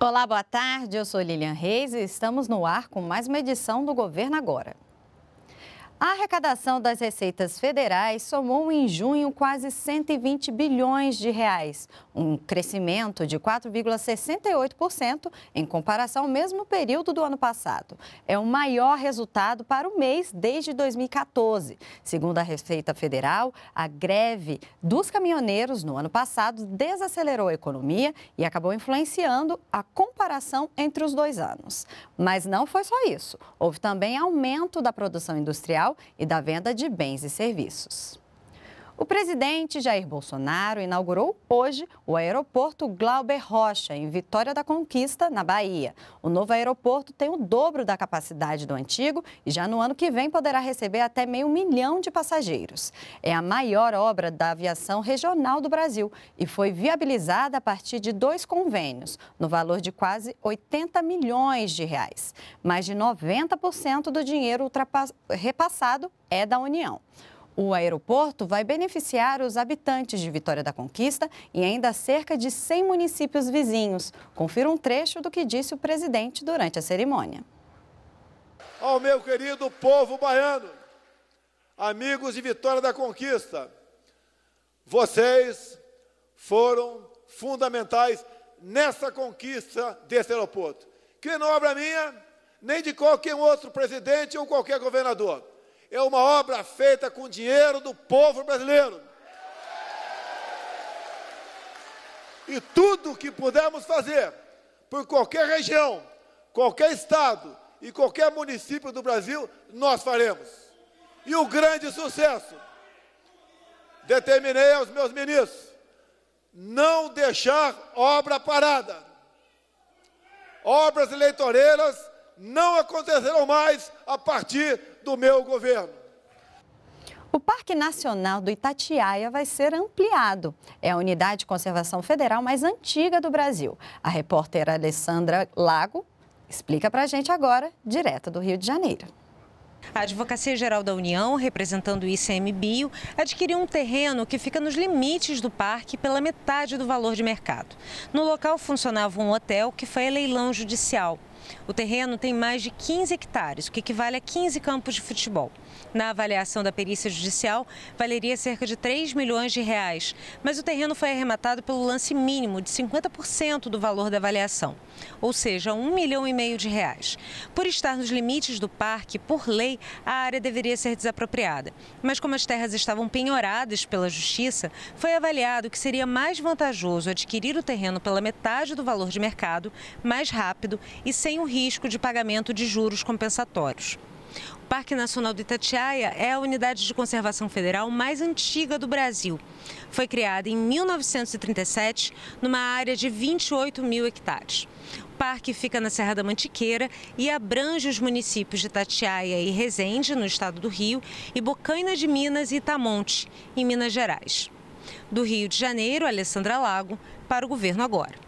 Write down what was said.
Olá, boa tarde. Eu sou Lilian Reis e estamos no ar com mais uma edição do Governo Agora. A arrecadação das receitas federais somou em junho quase 120 bilhões de reais, um crescimento de 4,68% em comparação ao mesmo período do ano passado. É o maior resultado para o mês desde 2014. Segundo a Receita Federal, a greve dos caminhoneiros no ano passado desacelerou a economia e acabou influenciando a comparação entre os dois anos. Mas não foi só isso. Houve também aumento da produção industrial Social e da venda de bens e serviços. O presidente Jair Bolsonaro inaugurou hoje o aeroporto Glauber Rocha, em Vitória da Conquista, na Bahia. O novo aeroporto tem o dobro da capacidade do antigo e já no ano que vem poderá receber até meio milhão de passageiros. É a maior obra da aviação regional do Brasil e foi viabilizada a partir de dois convênios, no valor de quase 80 milhões de reais. Mais de 90% do dinheiro repassado é da União. O aeroporto vai beneficiar os habitantes de Vitória da Conquista e ainda cerca de 100 municípios vizinhos. Confira um trecho do que disse o presidente durante a cerimônia. Ao meu querido povo baiano, amigos de Vitória da Conquista, vocês foram fundamentais nessa conquista desse aeroporto, que não é obra minha, nem de qualquer outro presidente ou qualquer governador é uma obra feita com dinheiro do povo brasileiro. E tudo que pudermos fazer por qualquer região, qualquer estado e qualquer município do Brasil, nós faremos. E o grande sucesso. Determinei aos meus ministros não deixar obra parada. Obras eleitoreiras não acontecerão mais a partir do meu governo. O Parque Nacional do Itatiaia vai ser ampliado. É a unidade de conservação federal mais antiga do Brasil. A repórter Alessandra Lago explica para a gente agora, direto do Rio de Janeiro. A Advocacia Geral da União, representando o ICMBio, adquiriu um terreno que fica nos limites do parque pela metade do valor de mercado. No local funcionava um hotel que foi a leilão judicial. O terreno tem mais de 15 hectares, o que equivale a 15 campos de futebol. Na avaliação da perícia judicial, valeria cerca de 3 milhões de reais, mas o terreno foi arrematado pelo lance mínimo de 50% do valor da avaliação, ou seja, 1 milhão e meio de reais. Por estar nos limites do parque, por lei, a área deveria ser desapropriada. Mas como as terras estavam penhoradas pela justiça, foi avaliado que seria mais vantajoso adquirir o terreno pela metade do valor de mercado, mais rápido e sem o risco de pagamento de juros compensatórios. O Parque Nacional do Itatiaia é a unidade de conservação federal mais antiga do Brasil. Foi criada em 1937 numa área de 28 mil hectares. O parque fica na Serra da Mantiqueira e abrange os municípios de Itatiaia e Resende, no estado do Rio, e Bocaina de Minas e Itamonte, em Minas Gerais. Do Rio de Janeiro, Alessandra Lago, para o Governo Agora.